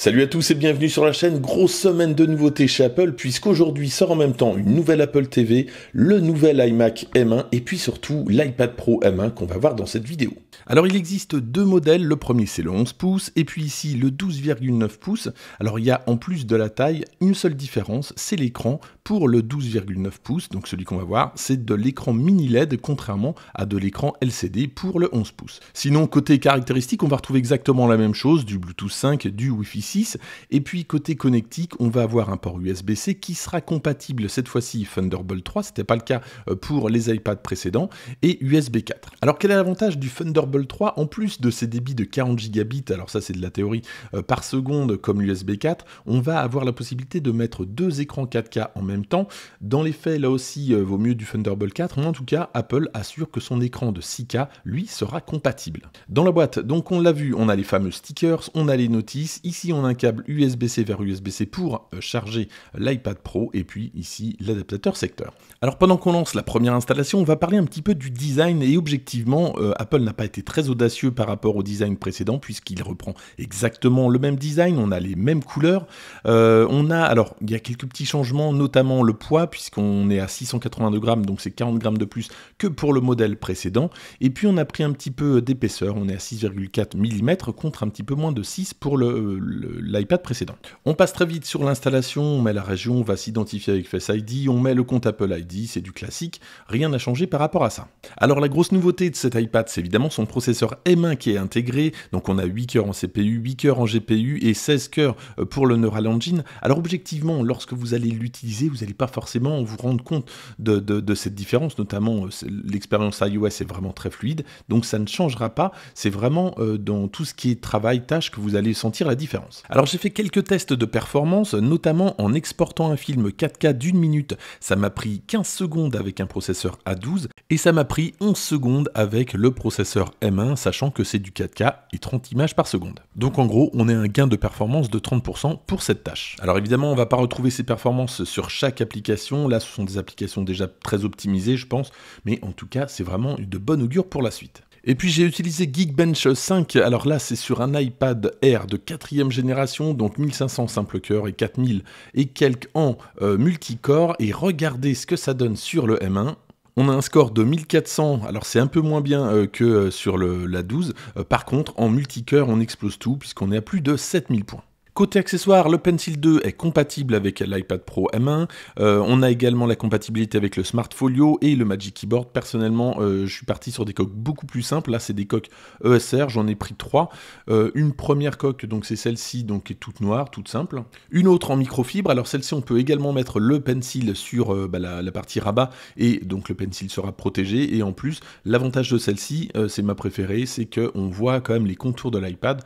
Salut à tous et bienvenue sur la chaîne. Grosse semaine de nouveautés chez Apple puisqu'aujourd'hui sort en même temps une nouvelle Apple TV, le nouvel iMac M1 et puis surtout l'iPad Pro M1 qu'on va voir dans cette vidéo. Alors il existe deux modèles, le premier c'est le 11 pouces et puis ici le 12,9 pouces. Alors il y a en plus de la taille une seule différence, c'est l'écran. Pour le 12,9 pouces, donc celui qu'on va voir, c'est de l'écran mini LED contrairement à de l'écran LCD pour le 11 pouces. Sinon côté caractéristiques, on va retrouver exactement la même chose, du Bluetooth 5, du Wi-Fi 6 et puis côté connectique, on va avoir un port USB-C qui sera compatible cette fois-ci Thunderbolt 3, c'était pas le cas euh, pour les iPads précédents et USB 4. Alors quel est l'avantage du Thunderbolt Thunderbolt 3, en plus de ses débits de 40 gigabits, alors ça c'est de la théorie, euh, par seconde comme l'USB 4, on va avoir la possibilité de mettre deux écrans 4K en même temps. Dans les faits, là aussi, euh, vaut mieux du Thunderbolt 4, mais en tout cas, Apple assure que son écran de 6K, lui, sera compatible. Dans la boîte, donc on l'a vu, on a les fameux stickers, on a les notices, ici on a un câble USB-C vers USB-C pour euh, charger l'iPad Pro, et puis ici l'adaptateur secteur. Alors pendant qu'on lance la première installation, on va parler un petit peu du design, et objectivement, Apple n'a pas très audacieux par rapport au design précédent, puisqu'il reprend exactement le même design, on a les mêmes couleurs. Euh, on a, alors, il y a quelques petits changements, notamment le poids, puisqu'on est à 682 grammes, donc c'est 40 grammes de plus que pour le modèle précédent. Et puis, on a pris un petit peu d'épaisseur, on est à 6,4 mm contre un petit peu moins de 6 pour l'iPad précédent. On passe très vite sur l'installation, on met la région, on va s'identifier avec Face ID, on met le compte Apple ID, c'est du classique, rien n'a changé par rapport à ça. Alors, la grosse nouveauté de cet iPad, c'est évidemment son processeur M1 qui est intégré, donc on a 8 cœurs en CPU, 8 cœurs en GPU et 16 cœurs euh, pour le Neural Engine. Alors objectivement, lorsque vous allez l'utiliser, vous n'allez pas forcément vous rendre compte de, de cette différence, notamment euh, l'expérience iOS est vraiment très fluide, donc ça ne changera pas, c'est vraiment euh, dans tout ce qui est travail, tâche que vous allez sentir la différence. Alors j'ai fait quelques tests de performance, notamment en exportant un film 4K d'une minute, ça m'a pris 15 secondes avec un processeur A12 et ça m'a pris 11 secondes avec le processeur M1, sachant que c'est du 4K et 30 images par seconde. Donc en gros, on a un gain de performance de 30% pour cette tâche. Alors évidemment, on ne va pas retrouver ces performances sur chaque application, là ce sont des applications déjà très optimisées je pense, mais en tout cas c'est vraiment de bonne augure pour la suite. Et puis j'ai utilisé Geekbench 5, alors là c'est sur un iPad Air de 4 génération, donc 1500 simple coeur et 4000 et quelques en euh, multicore, et regardez ce que ça donne sur le M1, on a un score de 1400, alors c'est un peu moins bien euh, que euh, sur la 12, euh, par contre en multicœur on explose tout puisqu'on est à plus de 7000 points. Côté accessoires, le Pencil 2 est compatible avec l'iPad Pro M1. Euh, on a également la compatibilité avec le Smart Folio et le Magic Keyboard. Personnellement, euh, je suis parti sur des coques beaucoup plus simples. Là, c'est des coques ESR. J'en ai pris trois. Euh, une première coque, donc c'est celle-ci, donc qui est toute noire, toute simple. Une autre en microfibre. Alors celle-ci, on peut également mettre le Pencil sur bah, la, la, partie rabat et donc le Pencil sera protégé. Et en plus, l'avantage de celle-ci, c'est ma préférée, c'est que on voit quand même les contours de l'iPad.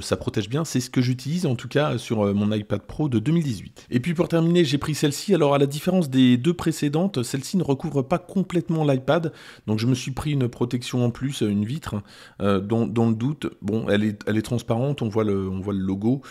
ça protège bien. C'est ce que j'utilise en tout cas sur euh, mon iPad Pro de 2018. Et puis pour terminer, j'ai pris celle-ci. Alors à la différence des deux précédentes, celle-ci ne recouvre pas complètement l'iPad, donc je me suis pris une protection en plus, une vitre, hein. euh, dans, le doute. Bon, elle est, elle est transparente, on voit le, on voit le logo.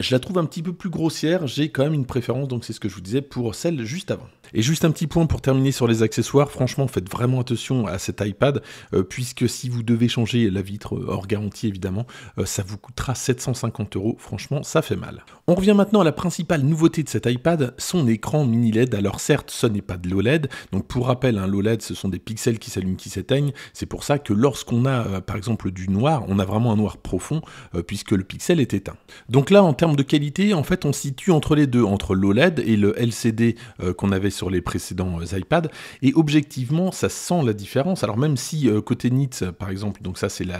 Je la trouve un petit peu plus grossière, j'ai quand même une préférence, donc c'est ce que je vous disais, pour celle juste avant. Et juste un petit point pour terminer sur les accessoires, franchement faites vraiment attention à cet iPad, euh, puisque si vous devez changer la vitre euh, hors garantie évidemment, euh, ça vous coûtera 750 euros, franchement ça fait mal. On revient maintenant à la principale nouveauté de cet iPad, son écran mini LED. Alors certes ce n'est pas de l'OLED, donc pour rappel hein, l'OLED ce sont des pixels qui s'allument, qui s'éteignent, c'est pour ça que lorsqu'on a par exemple du noir, on a vraiment un noir profond, puisque le pixel est éteint. Donc là en termes de qualité, en fait, on se situe entre les deux, entre l'OLED et le LCD euh, qu'on avait sur les précédents iPad, euh, iPads. Et objectivement, ça sent la différence. Alors même si euh, côté nits, par exemple, donc ça c'est la,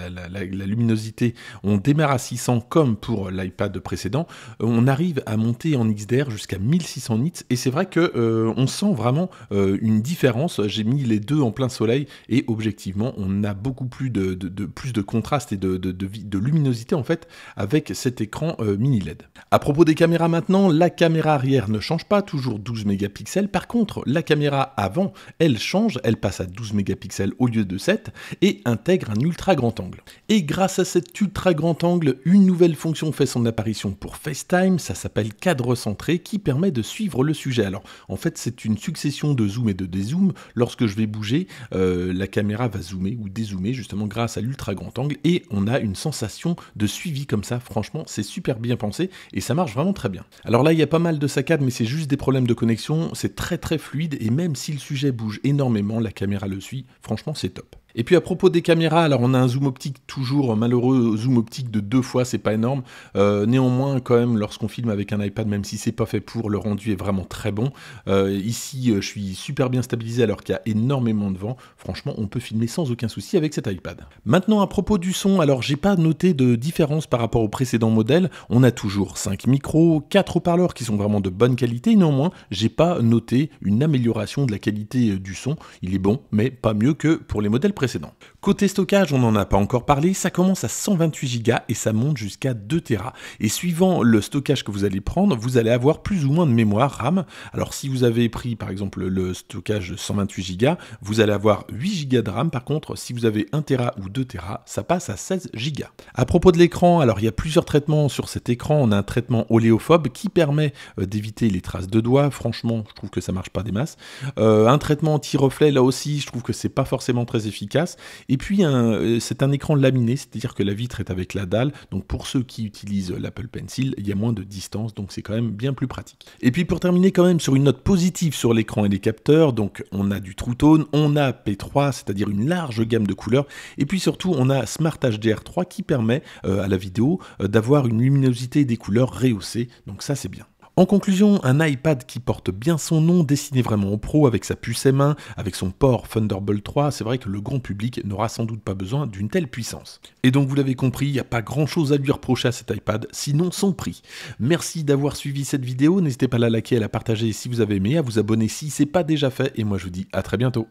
luminosité, on démarre à 600 comme pour l'iPad précédent, on arrive à monter en XDR jusqu'à 1600 nits. Et c'est vrai que on sent vraiment une différence. J'ai mis les deux en plein soleil et objectivement, on a beaucoup plus de, plus de contraste et de, de, de luminosité en fait avec cet écran mini LED. A À propos des caméras maintenant, la caméra arrière ne change pas, toujours 12 mégapixels. Par contre, la caméra avant, elle change, elle passe à 12 mégapixels au lieu de 7 et intègre un ultra grand angle. Et grâce à cet ultra grand angle, une nouvelle fonction fait son apparition pour FaceTime, ça s'appelle cadre centré qui permet de suivre le sujet. Alors en fait, c'est une succession de zoom et de dézoom. Lorsque je vais bouger, euh, la caméra va zoomer ou dézoomer justement grâce à l'ultra grand angle et on a une sensation de suivi comme ça. Franchement, c'est super bien pensé et ça marche vraiment très bien. Alors là, il y a pas mal de saccades, mais c'est juste des problèmes de connexion, c'est très très fluide, et même si le sujet bouge énormément, la caméra le suit, franchement c'est top. Et puis à propos des caméras, alors on a un zoom optique toujours, malheureux zoom optique de deux fois, c'est pas énorme. Euh, néanmoins, quand même, lorsqu'on filme avec un iPad, même si c'est pas fait pour, le rendu est vraiment très bon. Euh, ici, euh, je suis super bien stabilisé alors qu'il y a énormément de vent. Franchement, on peut filmer sans aucun souci avec cet iPad. Maintenant, à propos du son, alors j'ai pas noté de différence par rapport au précédent modèle. On a toujours 5 micros, 4 haut-parleurs qui sont vraiment de bonne qualité. Néanmoins, j'ai pas noté une amélioration de la qualité du son. Il est bon, mais pas mieux que pour les modèles précédents. Côté stockage, on n'en a pas encore parlé, ça commence à 128 Go et ça monte jusqu'à 2 Tera. Et suivant le stockage que vous allez prendre, vous allez avoir plus ou moins de mémoire RAM. Alors si vous avez pris par exemple le stockage de 128 Go, vous allez avoir 8 Go de RAM. Par contre, si vous avez 1 Tera ou 2 Tera, ça passe à 16 Go. À propos de l'écran, alors il y a plusieurs traitements sur cet écran. On a un traitement oléophobe qui permet euh, d'éviter les traces de doigts. Franchement, je trouve que ça marche pas des masses. Euh, un traitement anti-reflet, là aussi, je trouve que c'est pas forcément très efficace et puis, euh, c'est un écran laminé, c'est-à-dire que la vitre est avec la dalle. Donc, pour ceux qui utilisent euh, l'Apple Pencil, il y a moins de distance, donc c'est quand même bien plus pratique. Et puis, pour terminer quand même sur une note positive sur l'écran et les capteurs, donc on a du True Tone, on a P3, c'est-à-dire une large gamme de couleurs. Et puis surtout, on a Smart HDR 3 qui permet euh, à la vidéo d'avoir une luminosité des couleurs rehaussées Donc ça, c'est bien. En conclusion, un iPad qui porte bien son nom, dessiné vraiment en pro avec sa puce M1, avec son port Thunderbolt 3, c'est vrai que le grand public n'aura sans doute pas besoin d'une telle puissance. Et donc vous l'avez compris, il n'y a pas grand chose à lui reprocher à cet iPad, sinon son prix. Merci d'avoir suivi cette vidéo, n'hésitez pas à la liker, à la partager si vous avez aimé, à vous abonner si ce n'est pas déjà fait, et moi je vous dis à très bientôt.